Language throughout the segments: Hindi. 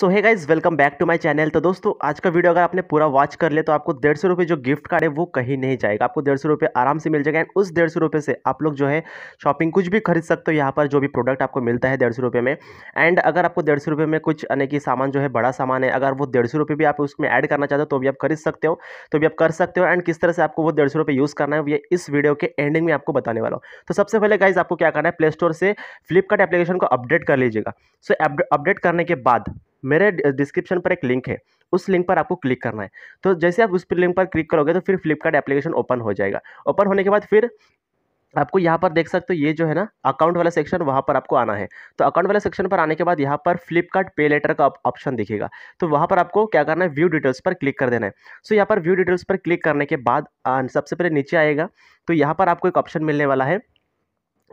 So hi guys welcome back to my channel तो दोस्तों आज का वीडियो अगर आपने पूरा वॉच कर ले तो आपको डेढ़ सौ रुपये जो गिफ्ट कार्ड है वो कहीं नहीं जाएगा आपको डेढ़ सौ रुपये आराम से मिल जाएगा एंड उस डेढ़ सौ रुपये से आप लोग जो है शॉपिंग कुछ भी खरीद सकते हो यहाँ पर जो भी प्रोडक्ट आपको मिलता है डेढ़ सौ रुपये में एंड अगर आपको डेढ़ सौ रुपये में कुछ यानी कि सामान जो है बड़ा सामान है अगर वो डेढ़ सौ रुपये भी आप उसमें ऐड करना चाहते हो तो भी आप खरीद सकते हो तो भी आप कर सकते हो एंड किस तरह से आपको वो डेढ़ सौ रुपये यूज़ करना है ये इस वीडियो के एंडिंग में आपको बताने वाला हूँ तो सबसे पहले गाइज आपको क्या करना है प्ले स्टोर से फ्लिपकार्ट एप्लीकेशन को अपडेट कर लीजिएगा सो अपडेट करने के बाद मेरे डिस्क्रिप्शन पर एक लिंक है उस लिंक पर आपको क्लिक करना है तो जैसे आप उस लिंक पर क्लिक करोगे तो फिर फ्लिपकार्ट एप्लीकेशन ओपन हो जाएगा ओपन होने के बाद फिर आपको यहाँ पर देख सकते हो ये जो है ना अकाउंट वाला सेक्शन वहाँ पर आपको आना है तो अकाउंट वाला सेक्शन पर आने के बाद यहाँ पर फ्लिपकार्ट पे लेटर का ऑप्शन दिखेगा तो वहाँ पर आपको क्या करना है व्यू डिटेल्स पर क्लिक कर देना है सो यहाँ पर व्यू डिटेल्स पर क्लिक करने के बाद सबसे पहले नीचे आएगा तो यहाँ पर आपको एक ऑप्शन मिलने वाला है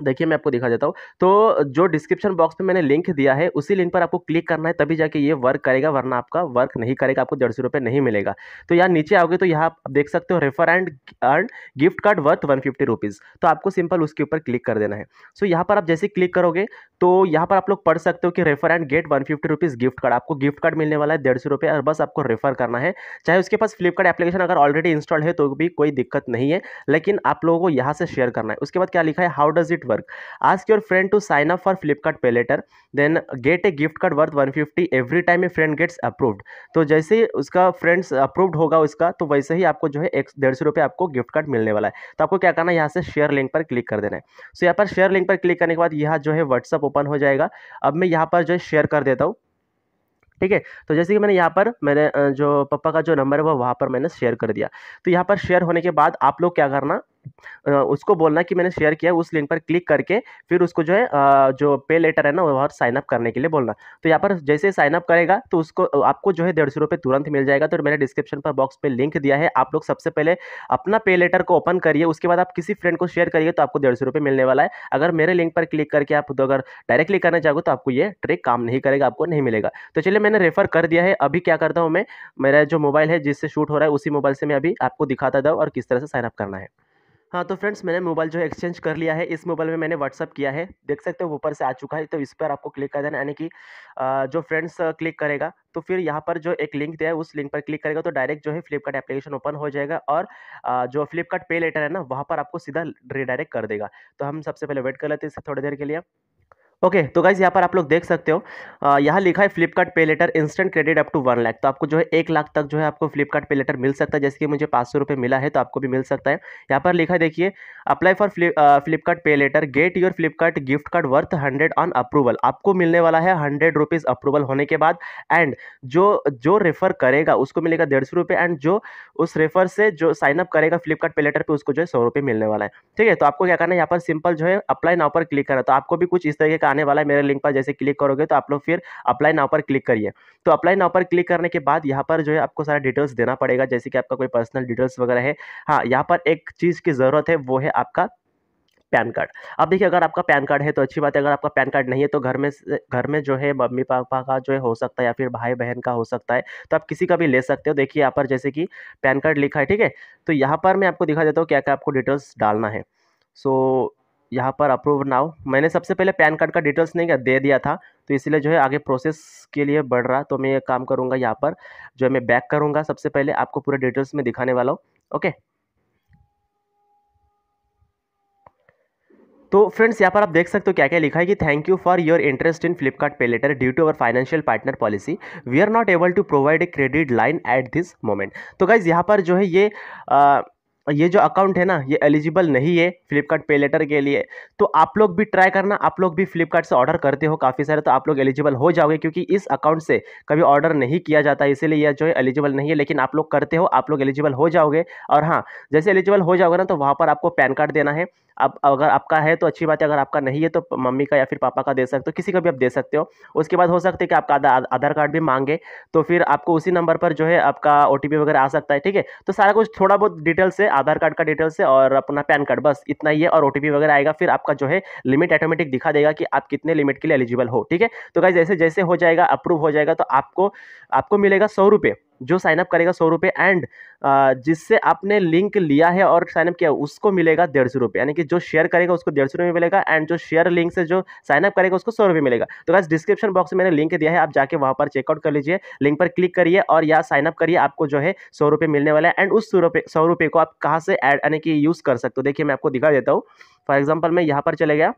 देखिए मैं आपको दिखा देता हूँ तो जो डिस्क्रिप्शन बॉक्स में मैंने लिंक दिया है उसी लिंक पर आपको क्लिक करना है तभी जाके ये वर्क करेगा वरना आपका वर्क नहीं करेगा आपको डेढ़ सौ रुपये नहीं मिलेगा तो यहाँ नीचे आओगे तो यहाँ आप देख सकते हो refer and earn gift card worth one fifty rupees तो आपको सिंपल उसके ऊपर क्लिक कर देना है सो यहाँ पर आप जैसे क्लिक करोगे तो यहाँ पर आप लोग पढ़ सकते हो कि refer and get one fifty rupees gift card आपको गिफ्ट कार्ड मिलने वाला है डेढ़ सौ रुपये और बस आपको रेफर करना है चाहे उसके पास फ्लिपकार्ट एप्लीकेशन अगर ऑलरेडी इंस्टॉल है तो भी कोई दिक्कत नहीं है लेकिन आप लोगों को यहाँ से शेयर करना है उसके बाद क्या लिखा है how does it network. Ask your friend to sign up for Flipkart Pay Later. Then get a gift card worth 150 every time a friend gets approved तो जैसे ही उसका फ्रेंड्स अप्रूव्ड होगा उसका तो वैसे ही आपको जो है एक डेढ़ सौ रुपये आपको गिफ्ट कार्ड मिलने वाला है तो आपको क्या करना है यहाँ से शेयर लिंक पर क्लिक कर देना है सो so, यहाँ पर शेयर लिंक पर क्लिक करने के बाद यहाँ जो है व्हाट्सअप ओपन हो जाएगा अब मैं यहाँ पर जो है शेयर कर देता हूँ ठीक है तो जैसे कि मैंने यहाँ पर मेरे जो पापा का जो नंबर है वो वहाँ पर मैंने शेयर कर दिया तो यहाँ पर शेयर होने के बाद आप लोग क्या करना उसको बोलना कि मैंने शेयर किया उस लिंक पर क्लिक करके फिर उसको जो है जो पे लेटर है ना वहाँ साइन अप करने के लिए बोलना तो यहाँ पर जैसे साइन अप करेगा तो उसको आपको जो है डेढ़ सौ रुपये तुरंत मिल जाएगा तो मैंने डिस्क्रिप्शन पर बॉक्स पर लिंक दिया है आप लोग सबसे पहले अपना पे लेटर को ओपन करिए उसके बाद आप किसी फ्रेंड को शेयर करिए तो आपको डेढ़ सौ रुपये मिलने वाला है अगर मेरे लिंक पर क्लिक करके आप तो अगर डायरेक्टली करना चाहोगे तो आपको ये ट्रिक काम नहीं करेगा आपको नहीं मिलेगा तो चलिए मैंने रेफर कर दिया है अभी क्या करता हूँ मैं मेरा जो मोबाइल है जिससे शूट हो रहा है उसी मोबाइल से मैं अभी आपको दिखाता था और किस तरह से साइनअप करना है हाँ तो फ्रेंड्स मैंने मोबाइल जो है एक्सचेंज कर लिया है इस मोबाइल में मैंने व्हाट्सअप किया है देख सकते हो ऊपर से आ चुका है तो इस पर आपको क्लिक कर देना यानी कि जो फ्रेंड्स क्लिक करेगा तो फिर यहाँ पर जो एक लिंक दिया है उस लिंक पर क्लिक करेगा तो डायरेक्ट जो है फ्लिपकार्ट एप्लीकेशन ओपन हो जाएगा और जो फ्लिपकार्ट पे लेटर है ना वहाँ पर आपको सीधा रिडायरेक्ट कर देगा तो हम सबसे पहले वेट कर लेते हैं इससे थोड़ी देर के लिए ओके okay, तो गाइज़ यहाँ पर आप लोग देख सकते हो यहाँ लिखा है Flipkart pay later instant credit up to one lakh तो आपको जो है एक लाख तक जो है आपको फ्लिपकार्ट पे लेटर मिल सकता है जैसे कि मुझे पाँच सौ रुपये मिला है तो आपको भी मिल सकता है यहाँ पर लिखा है देखिए apply for Flipkart pay later get your Flipkart gift card worth hundred on approval आपको मिलने वाला है हंड्रेड रुपीज़ अप्रूवल होने के बाद एंड जो जो रेफर करेगा उसको मिलेगा डेढ़ सौ रुपये एंड जो उस रेफर से जो साइनअप करेगा फ्लिपकार्ट पे लेटर पर उसको जो है सौ रुपये मिलने वाला है ठीक है तो आपको क्या करना है यहाँ पर सिंपल जो है अप्लाई नाव पर क्लिक करना तो आपको भी कुछ इस तरीके का आने वाला है मेरे लिंक पर जैसे क्लिक करोगे तो आप लोग फिर अप्लाई नाव पर क्लिक करिए तो अप्लाई नाव पर क्लिक करने के बाद यहाँ पर जो है आपको सारा डिटेल्स देना पड़ेगा जैसे कि आपका कोई पर्सनल डिटेल्स वगैरह है हाँ यहाँ पर एक चीज़ की ज़रूरत है वो है आपका पैन कार्ड अब देखिए अगर आपका पैन कार्ड है तो अच्छी बात है अगर आपका पैन कार्ड नहीं है तो घर में घर में जो है मम्मी पापा का जो है हो सकता है या फिर भाई बहन का हो सकता है तो आप किसी का भी ले सकते हो देखिए यहाँ पर जैसे कि पैन कार्ड लिखा है ठीक है तो यहाँ पर मैं आपको दिखा देता हूँ क्या क्या आपको डिटेल्स डालना है सो यहाँ पर अप्रूव नाउ मैंने सबसे पहले पैन कार्ड का डिटेल्स नहीं दे दिया था तो इसलिए जो है आगे प्रोसेस के लिए बढ़ रहा तो मैं ये काम करूँगा यहाँ पर जो है मैं बैक करूँगा सबसे पहले आपको पूरे डिटेल्स में दिखाने वाला हूँ ओके तो फ्रेंड्स यहाँ पर आप देख सकते हो क्या क्या लिखा है कि thank you for your interest in Flipkart pay later due to our financial partner policy we are not able to provide a credit line at this moment तो गाइज यहाँ पर जो है ये आ, ये जो अकाउंट है ना ये एलिजिबल नहीं है फ्लिपकार्ट पे लेटर के लिए तो आप लोग भी ट्राई करना आप लोग भी फ्लिपकार्ट से ऑर्डर करते हो काफ़ी सारे तो आप लोग एलिजिबल हो जाओगे क्योंकि इस अकाउंट से कभी ऑर्डर नहीं किया जाता इसीलिए यह जो है एलिजिबल नहीं है लेकिन आप लोग करते हो आप लोग एलिजिबल हो जाओगे और हाँ जैसे एलिजिबल हो जाओगे ना तो वहाँ पर आपको पैन कार्ड देना है अब अगर आपका है तो अच्छी बात है अगर आपका नहीं है तो मम्मी का या फिर पापा का दे सकते हो किसी का भी आप दे सकते हो उसके बाद हो सकता है कि आपका आधार कार्ड भी मांगे तो फिर आपको उसी नंबर पर जो है आपका ओ वगैरह आ सकता है ठीक है तो सारा कुछ थोड़ा बहुत डिटेल्स से आधार कार्ड का डिटेल्स से और अपना पैन कार्ड बस इतना ही है और ओ वगैरह आएगा फिर आपका जो है लिमिट ऑटोमेटिक दिखा देगा कि आप कितने लिमिट के लिए एलिजिबल हो ठीक है तो कहीं जैसे जैसे हो जाएगा अप्रूव हो जाएगा तो आपको आपको मिलेगा सौ रुपये जो साइनअप करेगा सौ रुपये एंड जिससे आपने लिंक लिया है और साइनअप किया उसको मिलेगा डेढ़ सौ रुपये यानी कि जो शेयर करेगा उसको डेढ़ सौ रुपये मिलेगा एंड जो शेयर लिंक से जो साइनअप करेगा उसको सौ रुपये मिलेगा तो बस डिस्क्रिप्शन बॉक्स में मैंने लिंक दिया है आप जाके वहाँ पर चेकआउट कर लीजिए लिंक पर क्लिक करिए और या साइनअप करिए आपको जो है सौ रुपये मिलने वाला है एंड उस सौ रुपये सौ रुपये को आप कहाँ से ऐड यानी कि यूज़ कर सकते हो देखिए मैं आपको दिखा देता हूँ फॉर एग्जाम्पल मैं यहाँ पर चले गया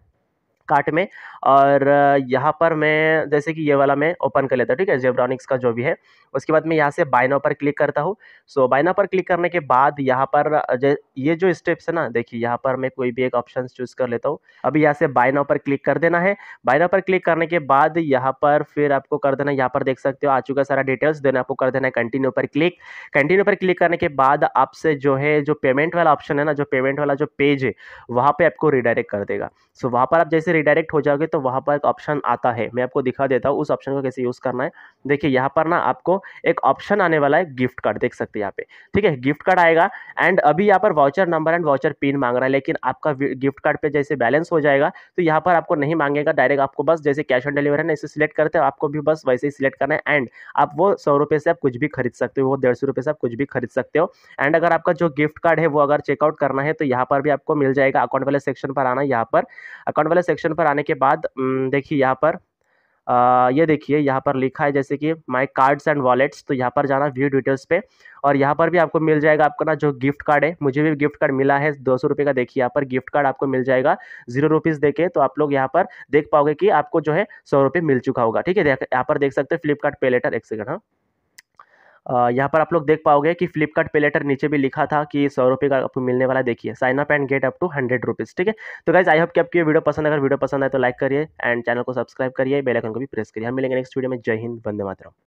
कार्ट में और यहाँ पर मैं जैसे कि ये वाला मैं ओपन कर लेता हूँ ठीक है जेब्रॉनिक्स का जो भी है उसके बाद मैं यहाँ से बाइना पर क्लिक करता हूँ सो बाइना पर क्लिक करने के बाद यहाँ पर ये जो स्टेप्स है ना देखिए यहाँ पर मैं कोई भी एक ऑप्शन चूज कर लेता हूँ अभी यहाँ से बाइना पर क्लिक कर देना है बाइना पर क्लिक करने के बाद यहाँ पर फिर आपको कर देना यहाँ पर देख सकते हो आ चुका सारा डिटेल्स देना आपको कर देना है कंटिन्यू पर क्लिक कंटिन्यू पर क्लिक करने के बाद आपसे जो है जो पेमेंट वाला ऑप्शन है ना जो पेमेंट वाला जो पेज है वहाँ पर आपको रिडायरेक्ट कर देगा सो वहाँ पर आप जैसे रिडायरेक्ट हो जाओगे तो वहाँ पर एक ऑप्शन आता है मैं आपको दिखा देता हूँ उस ऑप्शन को कैसे यूज़ करना है देखिए यहाँ पर ना आपको एक ऑप्शन आने वाला है गिफ्ट कार्ड देख सकते हैं यहाँ पे ठीक है गिफ्ट कार्ड आएगा एंड अभी यहाँ पर voucher number and voucher pin मांग रहा है लेकिन आपका गिफ्ट कार्ड पे जैसे बैलेंस हो जाएगा तो यहाँ पर आपको नहीं मांगेगा डायरेक्ट आपको बस जैसे कैश ऑन डिलीवरी है ना इसे सिलेक्ट करते हो आपको भी बस वैसे ही सिलेक्ट करना है एंड आप वो सौ रुपये से आप कुछ भी खरीद सकते हो वो डेढ़ सौ रुपये से आप कुछ भी खरीद सकते हो एंड अगर आपका जो गिफ्ट कार्ड है वो अगर चेकआउट करना है तो यहाँ पर भी आपको मिल जाएगा अकाउंट वाले सेक्शन पर आना यहाँ पर अकाउंट वाले सेक्शन पर आने के बाद देखिए यहाँ पर आ, ये देखिए यहाँ पर लिखा है जैसे कि माई कार्ड्स एंड वॉलेट्स तो यहाँ पर जाना व्यू डिटेल्स पे और यहाँ पर भी आपको मिल जाएगा आपका ना जो गिफ्ट कार्ड है मुझे भी गिफ्ट कार्ड मिला है दो सौ रुपये का देखिए यहाँ पर गिफ्ट कार्ड आपको मिल जाएगा जीरो रुपीज़ देखे तो आप लोग यहाँ पर देख पाओगे कि आपको जो है सौ रुपये मिल चुका होगा ठीक है यहाँ पर देख सकते हो फ्लिपकार्ट पे लेटर एक सेकंड हाँ यहाँ पर आप लोग देख पाओगे कि फ्लिपकार्ट पे लेटर नीचे भी लिखा था कि सौ रुपये का आपको मिलने वाला देखिए sign up and get up to hundred rupees ठीक है तो गाइज आई होप कि आपकी वीडियो पसंद अगर वीडियो पसंद आए तो लाइक करिए एंड चैनल को सब्सक्राइब करिए बेलाइकन को भी प्रेस करिए हम मिलेंगे नेक्स्ट वीडियो में जय हिंद वंदे मातरम